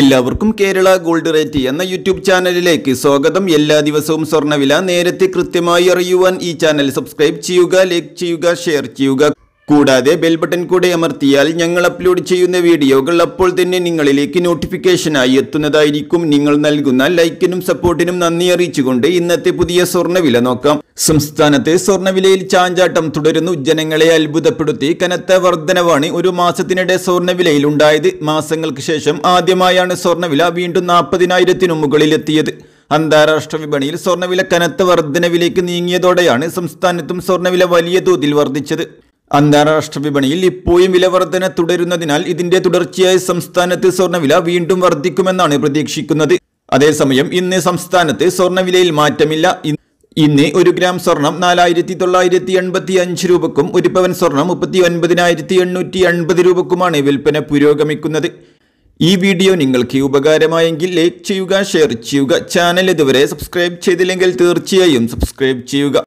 എല്ലാവർക്കും Kerala gold rate എന്ന YouTube ചാനലിലേക്ക് സ്വാഗതം എല്ലാ ദിവസവും സ്വർണ്ണവില നേരത്തെ കൃത്യമായി അറിയുവാൻ ഈ ചാനൽ സബ്സ്ക്രൈബ് ചെയ്യുക ലൈക്ക് ചെയ്യുക ഷെയർ ചെയ്യുക കൂടാതെ ബെൽ ബട്ടൺ കൂടെ അമർത്തിയാൽ ഞങ്ങൾ അപ്ലോഡ് ചെയ്യുന്ന വീഡിയോകൾ അപ്പോൾ തന്നെ നിങ്ങളിലേക്ക് നോട്ടിഫിക്കേഷനായി എത്തുന്നതായിരിക്കും നിങ്ങൾ നൽകുന്ന ലൈക്കിനും സപ്പോർട്ടിനും നന്ദി അറിയിച്ചുകൊണ്ട് ഇന്നത്തെ പുതിയ സ്വർണ്ണവില നോക്കാം സംസ്ഥാനത്തെ സ്വർണ്ണവിലയിൽ ചാഞ്ചാട്ടം തുടരുന്നു ജനങ്ങളെ അത്ഭുതപ്പെടുത്തി കനത്ത വർധനവാണ് ഒരു മാസത്തിനിടെ സ്വർണ്ണവിലയിൽ ഉണ്ടായത് മാസങ്ങൾക്ക് ശേഷം ആദ്യമായാണ് സ്വർണ്ണവില വീണ്ടും നാൽപ്പതിനായിരത്തിനു മുകളിലെത്തിയത് അന്താരാഷ്ട്ര വിപണിയിൽ സ്വർണ്ണവില കനത്ത വർധനവിലേക്ക് നീങ്ങിയതോടെയാണ് സംസ്ഥാനത്തും സ്വർണ്ണവില വലിയ തോതിൽ വർദ്ധിച്ചത് അന്താരാഷ്ട്ര വിപണിയിൽ ഇപ്പോഴും വില വർധന തുടരുന്നതിനാൽ ഇതിന്റെ തുടർച്ചയായി സംസ്ഥാനത്ത് സ്വർണ്ണവില വീണ്ടും വർദ്ധിക്കുമെന്നാണ് പ്രതീക്ഷിക്കുന്നത് അതേസമയം ഇന്ന് സംസ്ഥാനത്ത് സ്വർണ്ണവിലയിൽ മാറ്റമില്ല ഇന്ന് ഒരു ഗ്രാം സ്വർണം നാലായിരത്തി തൊള്ളായിരത്തി എൺപത്തി അഞ്ച് രൂപക്കും ഒരു പവൻ സ്വർണം മുപ്പത്തി ഒൻപതിനായിരത്തി എണ്ണൂറ്റി എൺപത് രൂപക്കുമാണ് വിൽപ്പന പുരോഗമിക്കുന്നത് ഈ വീഡിയോ നിങ്ങൾക്ക് ഉപകാരമായെങ്കിൽ ലൈക്ക് ചെയ്യുക ഷെയർ ചെയ്യുക ചാനൽ ഇതുവരെ സബ്സ്ക്രൈബ് ചെയ്തില്ലെങ്കിൽ തീർച്ചയായും സബ്സ്ക്രൈബ് ചെയ്യുക